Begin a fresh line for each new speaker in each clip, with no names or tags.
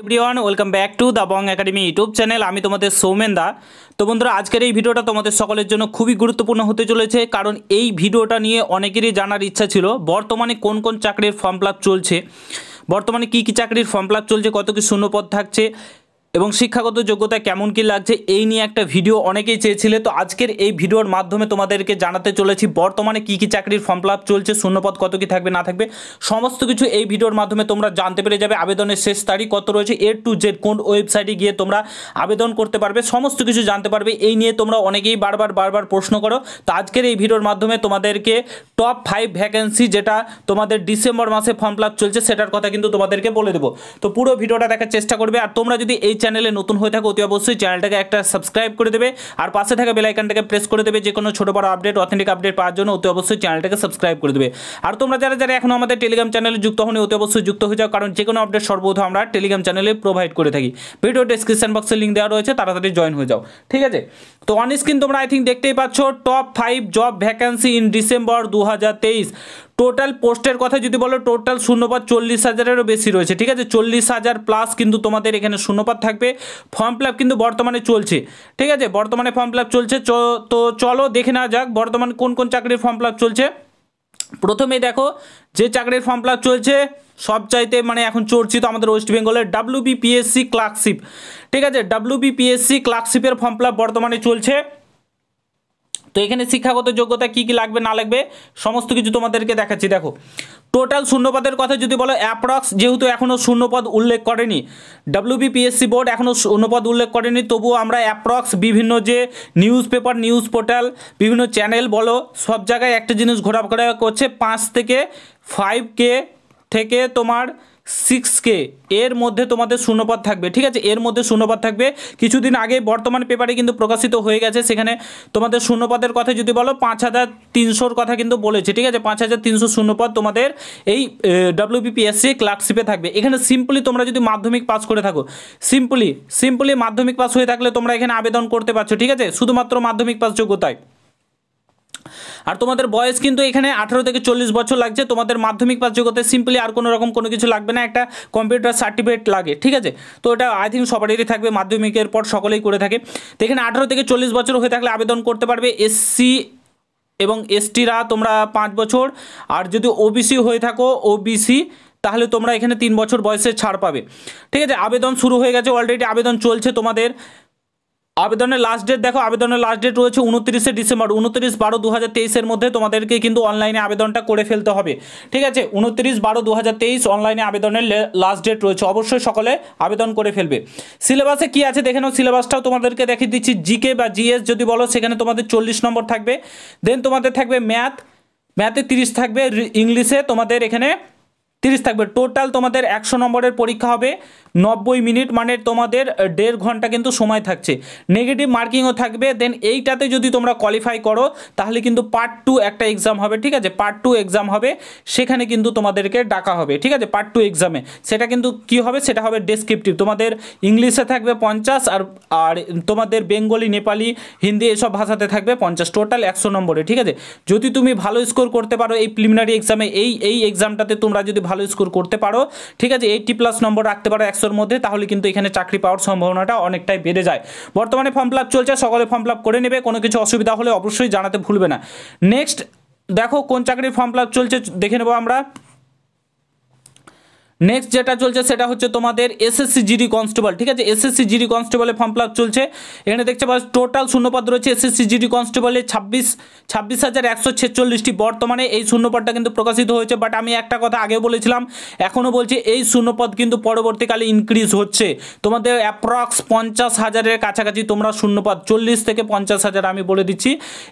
everyone welcome back to the Bong Academy YouTube channel আমি তোমাদের সৌমেন দা তো বন্ধুরা আজকের এই ভিডিওটা তোমাদের সকলের জন্য খুবই গুরুত্বপূর্ণ হতে চলেছে কারণ এই ভিডিওটা নিয়ে অনেকেরই জানার ইচ্ছা ছিল বর্তমানে কোন কোন চাকরির ফর্ম ফিল চলছে বর্তমানে কি কি চাকরির ফর্ম ফিল চলছে কত কি শূন্যপদ থাকছে এবং শিক্ষাগত যোগ্যতা কেমন কি লাগছে এই নিয়ে একটা ভিডিও অনেকেই চেয়েছিলে তো আজকের এই ভিডিওর মাধ্যমে তোমাদেরকে জানাতে চলেছি বর্তমানে কি কি চাকরির ফর্ম ফিল চলছে শূন্যপদ কত কি থাকবে না থাকবে সমস্ত কিছু এই ভিডিওর মাধ্যমে তোমরা জানতে পেরে যাবে আবেদনের শেষ তারিখ কত রয়েছে এ টু জেড কোন ওয়েবসাইটে গিয়ে তোমরা আবেদন করতে পারবে সমস্ত কিছু জানতে পারবে এই নিয়ে তোমরা অনেকেই বারবার বারবার প্রশ্ন করো তো আজকের এই ভিডিওর মাধ্যমে তোমাদেরকে টপ ফাইভ ভ্যাকেন্সি যেটা তোমাদের ডিসেম্বর মাসে ফর্ম ফিল চলছে সেটার কথা কিন্তু তোমাদেরকে বলে দেবো তো পুরো ভিডিওটা দেখার চেষ্টা করবে আর তোমরা যদি এই চ্যানেলে নতুন হয়ে থাকো অতি অবশ্যই চ্যানেলটাকে একটা সাবস্ক্রাইব করে দেবে আর পাশে থাকা বেলাইকানটাকে প্রেস করে দেবে যে কোনো ছোটো বড়ো আপডেট অথেন্টিক আপডেট পাওয়ার জন্য অতি অবশ্যই চ্যানেলটাকে সাবস্ক্রাইব করে দেবে আর তোমরা যারা যারা এখনও আমাদের টেলিগ্রাম চ্যানেলে যুক্ত হনি অতি অবশ্যই যুক্ত হয়ে যাও কারণ যে কোনো আপডেট সর্বদা আমরা টেলিগ্রাম চ্যানেলে প্রোভাইড করে থাকি ভিডিও ডিসক্রিপশন বক্সে লিঙ্ক দেওয়া রয়েছে তাড়াতাড়ি জয়েন হয়ে যাও ঠিক আছে তো অন স্ক্রিন তোমরা আই থিঙ্ক দেখতেই পাচ্ছ top five job vacancy in December দু টোটাল পোস্টের কথা যদি বলো টোটাল শূন্যপাত চল্লিশ হাজারেরও বেশি রয়েছে ঠিক আছে চল্লিশ হাজার প্লাস কিন্তু তোমাদের এখানে শূন্যপাত থাকবে ফর্ম ফিল কিন্তু বর্তমানে চলছে ঠিক আছে বর্তমানে ফর্ম ফিল চলছে তো চলো দেখে নেওয়া যাক বর্তমানে কোন কোন চাকরির ফর্ম ফিল চলছে প্রথমে দেখো যে চাকরির ফর্ম ফিল চলছে সবচাইতে মানে এখন চর্চিত আমাদের ওয়েস্ট বেঙ্গলের ডাব্লিউবিপিএসসি ক্লার্কশিপ ঠিক আছে ডাব্লিউবিপিএসসি ক্লার্কশিপের ফর্ম ফিল বর্তমানে চলছে তো এখানে শিক্ষাগত যোগ্যতা কি কি লাগবে না লাগবে সমস্ত কিছু তোমাদেরকে দেখাচ্ছি দেখো টোটাল শূন্যপদের কথা যদি বলো অ্যাপ্রক্স যেহেতু এখনও শূন্যপদ উল্লেখ করেনি ডাব্লিউবিপিএসসি বোর্ড এখনও শূন্যপদ উল্লেখ করেনি তবুও আমরা অ্যাপ্রক্স বিভিন্ন যে নিউজ পেপার নিউজ পোর্টাল বিভিন্ন চ্যানেল বলো সব জায়গায় একটা জিনিস ঘোরাফেরা করছে পাঁচ থেকে ফাইভ কে থেকে তোমার সিক্স কে এর মধ্যে তোমাদের শূন্যপদ থাকবে ঠিক আছে এর মধ্যে শূন্যপদ থাকবে কিছুদিন আগে বর্তমান পেপারে কিন্তু প্রকাশিত হয়ে গেছে সেখানে তোমাদের শূন্যপদের কথা যদি বলো পাঁচ হাজার তিনশোর কথা কিন্তু বলেছে ঠিক আছে পাঁচ হাজার তিনশো শূন্যপদ তোমাদের এই ডাব্লিউবিপিএসসি ক্লার্কশিপে থাকবে এখানে সিম্পলি তোমরা যদি মাধ্যমিক পাস করে থাকো সিম্পলি সিম্পলি মাধ্যমিক পাস হয়ে থাকলে তোমরা এখানে আবেদন করতে পারছো ঠিক আছে শুধুমাত্র মাধ্যমিক পাস যোগ্যতায় আর তোমাদের বয়স কিন্তু এখানে আঠারো থেকে চল্লিশ বছর লাগছে তোমাদের মাধ্যমিক পাস যোগ্যতে সিম্পলি আর কোনো রকম কোনো কিছু লাগবে না একটা কম্পিউটার সার্টিফিকেট লাগে ঠিক আছে তো এটা আই থিঙ্ক সবারই থাকবে মাধ্যমিকের পর সকলেই করে থাকে তো এখানে আঠারো থেকে চল্লিশ বছর হয়ে থাকলে আবেদন করতে পারবে এসসি এবং এসটিরা তোমরা পাঁচ বছর আর যদি ওবিসি হয়ে থাকো ওবিসি তাহলে তোমরা এখানে তিন বছর বয়সে ছাড় পাবে ঠিক আছে আবেদন শুরু হয়ে গেছে অলরেডি আবেদন চলছে তোমাদের আবেদনের লাস্ট ডেট দেখো আবেদনের লাস্ট ডেট রয়েছে উনত্রিশে ডিসেম্বর উনত্রিশ বারো দু হাজার তেইশের মধ্যে তোমাদেরকে কিন্তু অনলাইনে আবেদনটা করে ফেলতে হবে ঠিক আছে উনত্রিশ বারো দু হাজার তেইশ অনলাইনে আবেদনের লাস্ট ডেট রয়েছে অবশ্যই সকলে আবেদন করে ফেলবে সিলেবাসে কি আছে দেখে নাও সিলেবাসটাও তোমাদেরকে দেখিয়ে দিচ্ছি জিকে বা জিএস যদি বলো সেখানে তোমাদের চল্লিশ নম্বর থাকবে দেন তোমাদের থাকবে ম্যাথ ম্যাথে তিরিশ থাকবে ইংলিশে তোমাদের এখানে তিরিশ থাকবে টোটাল তোমাদের একশো নম্বরের পরীক্ষা হবে নব্বই মিনিট মানে তোমাদের দেড় ঘন্টা কিন্তু সময় থাকছে নেগেটিভ মার্কিংও থাকবে দেন এইটাতে যদি তোমরা কোয়ালিফাই করো তাহলে কিন্তু পার্ট টু একটা এক্সাম হবে ঠিক আছে পার্ট টু এক্সাম হবে সেখানে কিন্তু তোমাদেরকে ডাকা হবে ঠিক আছে পার্ট টু এক্সামে সেটা কিন্তু কি হবে সেটা হবে ডেসক্রিপটিভ তোমাদের ইংলিশে থাকবে পঞ্চাশ আর আর তোমাদের বেঙ্গলি নেপালি হিন্দি এসব ভাষাতে থাকবে পঞ্চাশ টোটাল একশো নম্বরে ঠিক আছে যদি তুমি ভালো স্কোর করতে পারো এই প্রিলিমিনারি এক্সামে এই এই এক্সামটাতে তোমরা যদি ভালো স্কোর করতে পারো ঠিক আছে এইটটি প্লাস নম্বর রাখতে পারো একশো একশোর মধ্যে তাহলে কিন্তু এখানে চাকরি পাওয়ার সম্ভাবনাটা অনেকটাই বেড়ে যায় বর্তমানে ফর্ম ফিল চলছে সকলে ফর্ম ফিল করে নেবে কোনো কিছু অসুবিধা হলে অবশ্যই জানাতে ভুলবে না নেক্সট দেখো কোন চাকরির ফর্ম ফিল চলছে দেখে নেবো আমরা নেক্সট যেটা চলছে সেটা হচ্ছে তোমাদের এসএসসি জিডি কনস্টেবল ঠিক আছে এসএসসি জিডি কনস্টেবলের ফর্ম ফিল চলছে এখানে দেখতে পাচ্ছ টোটাল শূন্যপদ রয়েছে এসএসসি জিডি কনস্টেবলে ছাব্বিশ ছাব্বিশ হাজার একশো ছেচল্লিশটি বর্তমানে এই শূন্যপদটা কিন্তু প্রকাশিত হয়েছে বাট আমি একটা কথা আগে বলেছিলাম এখনও বলছি এই শূন্যপদ কিন্তু পরবর্তীকালে ইনক্রিজ হচ্ছে তোমাদের অ্যাপ্রক্স পঞ্চাশ হাজারের কাছাকাছি তোমরা শূন্যপদ চল্লিশ থেকে পঞ্চাশ হাজার আমি বলে দিচ্ছি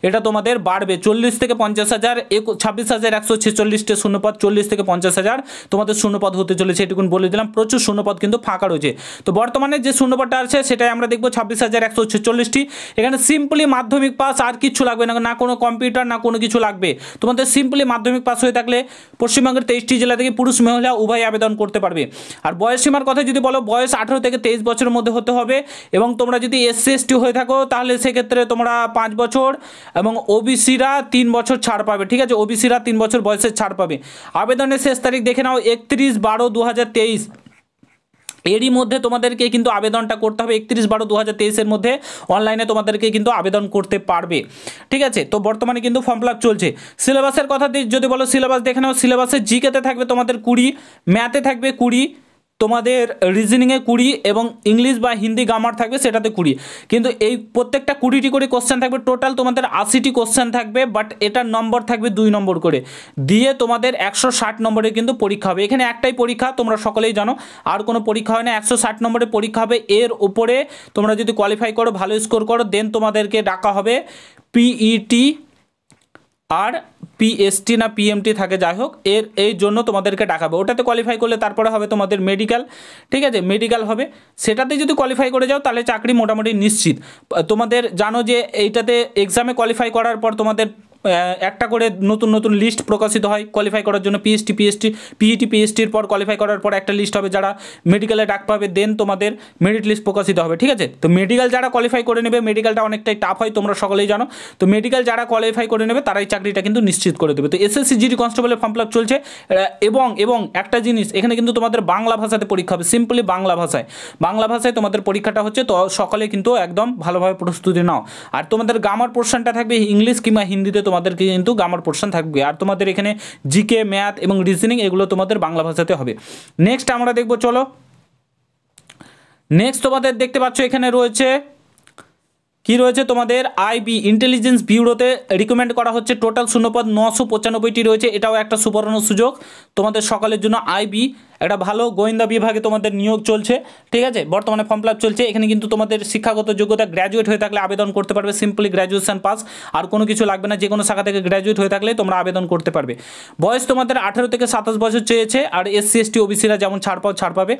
এটা তোমাদের বাড়বে চল্লিশ থেকে পঞ্চাশ হাজার ছাব্বিশ হাজার একশো ছেচল্লিশটি শূন্যপদ চল্লিশ থেকে পঞ্চাশ হাজার তোমাদের শূন্যপদ হতে চলেছে এটুকুন বলে দিলাম প্রচুর শূন্যপদ কিন্তু ফাঁকা রয়েছে তো বর্তমানে যে শূন্যপদটা আছে সেটাই আমরা দেখবো ছাব্বিশ হাজার একশো ছেচল্লিশটি এখানে সিম্পলি মাধ্যমিক পাস আর কিছু লাগবে না না কোনো কম্পিউটার না কোনো কিছু লাগবে তোমাদের সিম্পলি মাধ্যমিক পাস হয়ে থাকলে পশ্চিমবঙ্গের তেইশটি জেলা থেকে পুরুষ মহিলা উভয় আবেদন করতে পারবে আর বয়সীমার কথা যদি বলো বয়স আঠেরো থেকে তেইশ বছরের মধ্যে হতে হবে এবং তোমরা যদি এসসি এসটি হয়ে থাকো তাহলে সেক্ষেত্রে তোমরা পাঁচ বছর এবং ওবিসিরা তিন বছর ছাড় পাবে ঠিক আছে ওবিসিরা তিন বছর বয়সের ছাড় পাবে আবেদনের শেষ তারিখ দেখে নাও একত্রিশ বারো দু এরই মধ্যে তোমাদেরকে কিন্তু আবেদনটা করতে হবে একত্রিশ বারো দু হাজার মধ্যে অনলাইনে তোমাদেরকে কিন্তু আবেদন করতে পারবে ঠিক আছে তো বর্তমানে কিন্তু ফর্ম ফিল চলছে সিলেবাসের কথা যদি বলো সিলেবাস দেখে নাও সিলেবাসের জিকেতে থাকবে তোমাদের কুড়ি ম্যাথে থাকবে কুড়ি তোমাদের রিজনিংয়ে কুড়ি এবং ইংলিশ বা হিন্দি গ্রামার থাকবে সেটাতে কুড়ি কিন্তু এই প্রত্যেকটা কুড়িটি করে কোশ্চেন থাকবে টোটাল তোমাদের আশিটি কোশ্চেন থাকবে বাট এটার নম্বর থাকবে দুই নম্বর করে দিয়ে তোমাদের একশো ষাট নম্বরে কিন্তু পরীক্ষা হবে এখানে একটাই পরীক্ষা তোমরা সকলেই জানো আর কোনো পরীক্ষা হয় না একশো ষাট নম্বরে পরীক্ষা হবে এর উপরে তোমরা যদি কোয়ালিফাই করো ভালো স্কোর করো দেন তোমাদেরকে ডাকা হবে পিইটি আর e পিএসটি না পিএমটি থাকে যাই হোক এর এই জন্য তোমাদেরকে ডাকাবে ওটাতে কোয়ালিফাই করলে তারপরে হবে তোমাদের মেডিকেল ঠিক আছে মেডিকেল হবে সেটাতে যদি কোয়ালিফাই করে যাও তাহলে চাকরি মোটামুটি নিশ্চিত তোমাদের জানো যে এইটাতে এক্সামে কোয়ালিফাই করার পর তোমাদের একটা করে নতুন নতুন লিস্ট প্রকাশিত হয় কোয়ালিফাই করার জন্য পিএসটি পিএসটি পিইটি পিএসটির পর কোয়ালিফাই করার পর একটা লিস্ট হবে যারা মেডিকেলে ডাক পাবে দেন তোমাদের মেরিট লিস্ট প্রকাশিত হবে ঠিক আছে তো মেডিকেল যারা কোয়ালিফাই করে নেবে মেডিকেলটা অনেকটাই টাফ হয় তোমরা সকলেই জানো তো মেডিকেল যারা কোয়ালিফাই করে নেবে তারাই চাকরিটা কিন্তু নিশ্চিত করে দেবে তো এসএসসি জিডি কনস্টেবলের ফর্ম ফিল চলছে এবং এবং একটা জিনিস এখানে কিন্তু তোমাদের বাংলা ভাষাতে পরীক্ষা হবে সিম্পলি বাংলা ভাষায় বাংলা ভাষায় তোমাদের পরীক্ষাটা হচ্ছে তো সকলে কিন্তু একদম ভালোভাবে প্রস্তুতি নাও আর তোমাদের গ্রামার পোর্শনটা থাকবে ইংলিশ কিংবা হিন্দিতে তোমাদেরকে কিন্তু গ্রামার পোর্শন থাকবে আর তোমাদের এখানে জিকে ম্যাথ এবং রিজনিং এগুলো তোমাদের বাংলা ভাষাতে হবে নেক্সট আমরা দেখব চলো নেক্সট তোমাদের দেখতে পাচ্ছ এখানে রয়েছে কি রয়েছে তোমাদের আইবি ইন্টেলিজেন্স বিউরোতে রিকমেন্ড করা হচ্ছে টোটাল শূন্যপদ নশো পঁচানব্বইটি রয়েছে এটাও একটা সুবর্ণ সুযোগ তোমাদের সকালের জন্য আইবি একটা ভালো গোয়েন্দা বিভাগে তোমাদের নিয়োগ চলছে ঠিক আছে বর্তমানে ফর্ম ফিল চলছে এখানে কিন্তু তোমাদের শিক্ষাগত যোগ্যতা গ্র্যাজুয়েট হয়ে থাকলে আবেদন করতে পারবে সিম্পলি গ্র্যাজুয়েশন পাস আর কোনো কিছু লাগবে না যে কোনো শাখা থেকে গ্র্যাজুয়েট হয়ে থাকলে তোমরা আবেদন করতে পারবে বয়স তোমাদের আঠেরো থেকে সাতাশ বছর চেয়েছে আর এসসি এসটি ওবিসিরা যেমন ছাড় পাও ছাড় পাবে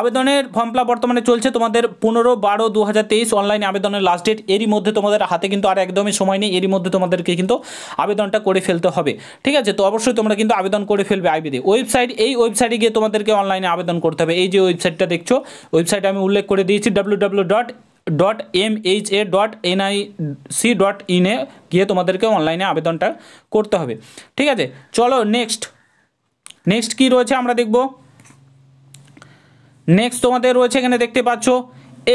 আবেদনের ফর্ম ফিল বর্তমানে চলছে তোমাদের পনেরো বারো দু হাজার তেইশ অনলাইনে আবেদনের লাস্ট ডেট এরই মধ্যে তোমাদের হাতে কিন্তু আর একদমই সময় নেই এরই মধ্যে তোমাদেরকে কিন্তু আবেদনটা করে ফেলতে হবে ঠিক আছে তো অবশ্যই তোমরা কিন্তু আবেদন করে ফেলবে আইবিতে ওয়েবসাইট এই ওয়েবসাইটে গিয়ে তোমাদের তাদেরকে অনলাইনে আবেদন করতে হবে এই যে ওয়েবসাইটটা দেখছো ওয়েবসাইট আমি উল্লেখ করে দিয়েছি W dot dot M H A dot C dot ইনে গিয়ে তোমাদেরকে অনলাইনে আবেদনটা করতে হবে ঠিক আছে চলো নেক্সট নেক্সট কি রয়েছে আমরা দেখব নেক্সট তোমাদের রয়েছে এখানে দেখতে পাচ্ছ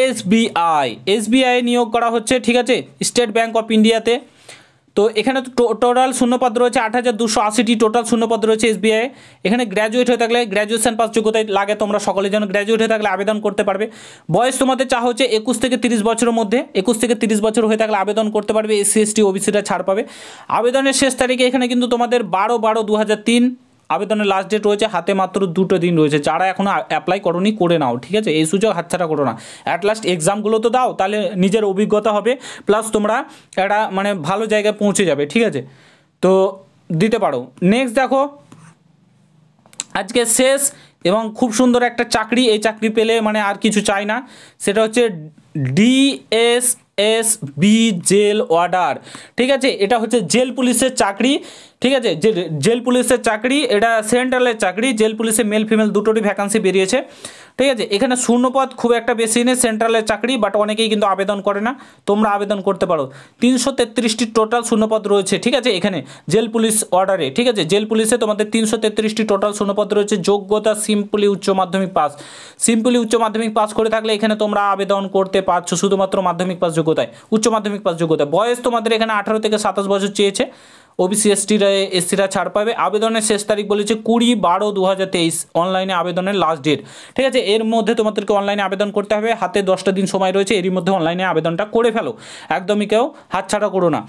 এসবিআই এসবিআই নিয়োগ করা হচ্ছে ঠিক আছে স্টেট ব্যাঙ্ক অফ ইন্ডিয়াতে তো এখানে টোটাল শূন্যপদ রয়েছে আট হাজার দুশো আশিটি টোটাল শূন্যপদ রয়েছে এসবিআই এখানে গ্র্যাজুয়েট হয়ে থাকলে গ্র্যাজুয়েশন পাস যোগ্যতায় লাগে তোমরা সকলে যেন গ্র্যাজুয়েট হয়ে থাকলে আবেদন করতে পারবে বয়স তোমাদের চা হচ্ছে একুশ থেকে তিরিশ বছরের মধ্যে একুশ থেকে তিরিশ বছর হয়ে থাকলে আবেদন করতে পারবে এসসি এসটি ওবিসিটা ছাড় পাবে আবেদনের শেষ তারিখে এখানে কিন্তু তোমাদের বারো বারো দু হাজার তিন আবেদনের লাস্ট ডেট রয়েছে হাতে মাত্র দুটো দিন রয়েছে যারা এখন অ্যাপ্লাই করনি করে নাও ঠিক আছে এই সুযোগ হাতছাড়া করো না অ্যাট লাস্ট এক্সামগুলো তো দাও তাহলে নিজের অভিজ্ঞতা হবে প্লাস তোমরা একটা মানে ভালো জায়গায় পৌঁছে যাবে ঠিক আছে তো দিতে পারো নেক্সট দেখো আজকে শেষ এবং খুব সুন্দর একটা চাকরি এই চাকরি পেলে মানে আর কিছু চাই না সেটা হচ্ছে DS S B jail warder ঠিক আছে এটা হচ্ছে জেল পুলিশের চাকরি ঠিক আছে যে জেল পুলিশের চাকরি এটা সেন্ট্রালের চাকরি জেল পুলিশে মেল ফিমেল দুটোরই ভ্যাকান্সি বেরিয়েছে ঠিক আছে এখানে শূন্যপদ খুব একটা বেশি নেই সেন্ট্রালের চাকরি বাট অনেকেই কিন্তু আবেদন করে না তোমরা আবেদন করতে পারো তিনশো তেত্রিশটি টোটাল শূন্যপদ রয়েছে ঠিক আছে এখানে জেল পুলিশ অর্ডারে ঠিক আছে জেল পুলিশে তোমাদের তিনশো তেত্রিশটি টোটাল শূন্যপদ রয়েছে যোগ্যতা সিম্পলি উচ্চ মাধ্যমিক পাস সিম্পলি উচ্চ মাধ্যমিক পাস করে থাকলে এখানে তোমরা আবেদন করতে পারছো শুধুমাত্র মাধ্যমিক পাস যোগ্যতায় উচ্চ মাধ্যমিক পাস যোগ্যতায় বয়স তোমাদের এখানে আঠারো থেকে সাতাশ বছর চেয়েছে ওবিসি এসটিরা এসসিরা ছাড় পাবে আবেদনের শেষ তারিখ বলেছে কুড়ি বারো দু অনলাইনে আবেদনের লাস্ট ডেট ঠিক আছে এর মধ্যে তোমাদেরকে অনলাইনে আবেদন করতে হবে হাতে দশটা দিন সময় রয়েছে এরই মধ্যে অনলাইনে আবেদনটা করে ফেলো একদমই কেউ হাতছাড়া করো না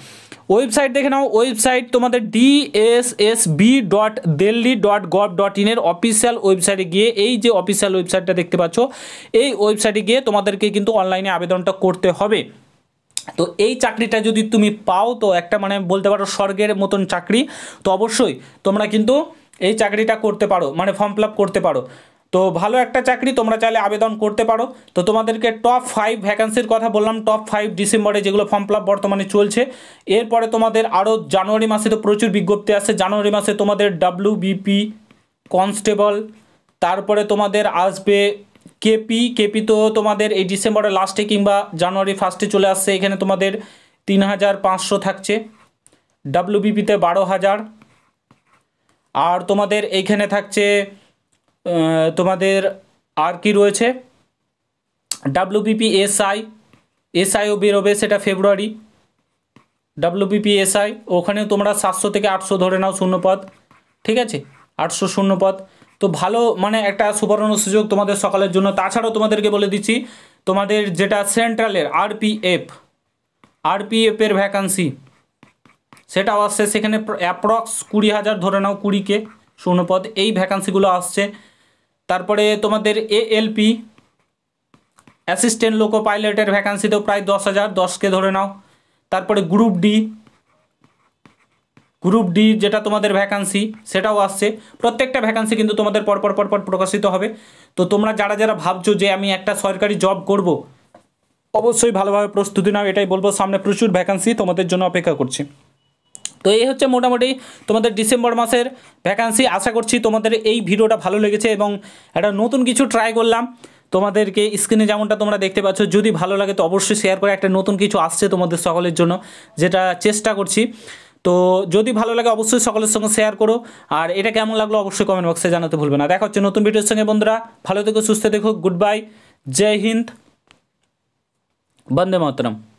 ওয়েবসাইট দেখে নাও ওয়েবসাইট তোমাদের DSSSB dot Delhi dot gov dot ইনের অফিসিয়াল ওয়েবসাইটে গিয়ে এই যে অফিসিয়াল ওয়েবসাইটটা দেখতে পাচ্ছ এই ওয়েবসাইটে গিয়ে তোমাদেরকে কিন্তু অনলাইনে আবেদনটা করতে হবে তো এই চাকরিটা যদি তুমি পাও তো একটা মানে বলতে পারো স্বর্গের মতন চাকরি তো অবশ্যই তোমরা কিন্তু এই চাকরিটা করতে পারো মানে ফর্ম ফিল করতে পারো তো ভালো একটা চাকরি তোমরা চাইলে আবেদন করতে পারো তো তোমাদেরকে টপ ফাইভ ভ্যাকান্সির কথা বললাম টপ ফাইভ ডিসেম্বরে যেগুলো ফর্ম ফিল বর্তমানে চলছে এরপরে তোমাদের আরও জানুয়ারি মাসে তো প্রচুর বিজ্ঞপ্তি আসে জানুয়ারি মাসে তোমাদের ডাব্লিউবিপি কনস্টেবল তারপরে তোমাদের আসবে কেপি কেপি তো তোমাদের এই ডিসেম্বরের লাস্টে কিংবা জানুয়ারি ফার্স্টে চলে আসছে এখানে তোমাদের তিন হাজার পাঁচশো থাকছে ডাব্লুবিপিতে বারো হাজার আর তোমাদের এইখানে থাকছে তোমাদের আর কি রয়েছে ডাব্লুবিপি এসআই এসআইও বেরোবে সেটা ফেব্রুয়ারি ডাব্লুবিপি এসআই ওখানে তোমরা সাতশো থেকে আটশো ধরে নাও শূন্যপদ ঠিক আছে আটশো শূন্যপদ তো ভালো মানে একটা সুবর্ণ সুযোগ তোমাদের সকালের জন্য তাছাড়াও তোমাদেরকে বলে দিচ্ছি তোমাদের যেটা সেন্ট্রালের আরপিএফ আরপিএফের ভ্যাকান্সি সেটাও আসছে সেখানে অ্যাপ্রক্স কুড়ি হাজার ধরে নাও কুড়িকে শূন্যপদ এই ভ্যাকান্সিগুলো আসছে তারপরে তোমাদের এএলপি অ্যাসিস্ট্যান্ট লোকো পাইলটের ভ্যাকান্সিতেও প্রায় দশ হাজার দশকে ধরে নাও তারপরে গ্রুপ ডি গ্রুপ ডি যেটা তোমাদের ভ্যাকান্সি সেটাও আসছে প্রত্যেকটা ভ্যাকান্সি কিন্তু তোমাদের পরপর পরপর প্রকাশিত হবে তো তোমরা যারা যারা ভাবছো যে আমি একটা সরকারি জব করব অবশ্যই ভালোভাবে প্রস্তুতি নাও এটাই বলবো সামনে প্রচুর ভ্যাকান্সি তোমাদের জন্য অপেক্ষা করছি তো এই হচ্ছে মোটামুটি তোমাদের ডিসেম্বর মাসের ভ্যাকান্সি আশা করছি তোমাদের এই ভিডিওটা ভালো লেগেছে এবং একটা নতুন কিছু ট্রাই করলাম তোমাদেরকে স্ক্রিনে যেমনটা তোমরা দেখতে পাচ্ছ যদি ভালো লাগে তো অবশ্যই শেয়ার করে একটা নতুন কিছু আসছে তোমাদের সকলের জন্য যেটা চেষ্টা করছি তো যদি ভালো লাগে অবশ্যই সকলের সঙ্গে শেয়ার করো আর এটা কেমন লাগলো অবশ্যই কমেন্ট বক্সে জানাতে ভুলবে না দেখা হচ্ছে নতুন ভিডিওর সঙ্গে বন্ধুরা ভালো থেকো সুস্থ দেখো গুড বাই জয় হিন্দ বন্দে মাতরম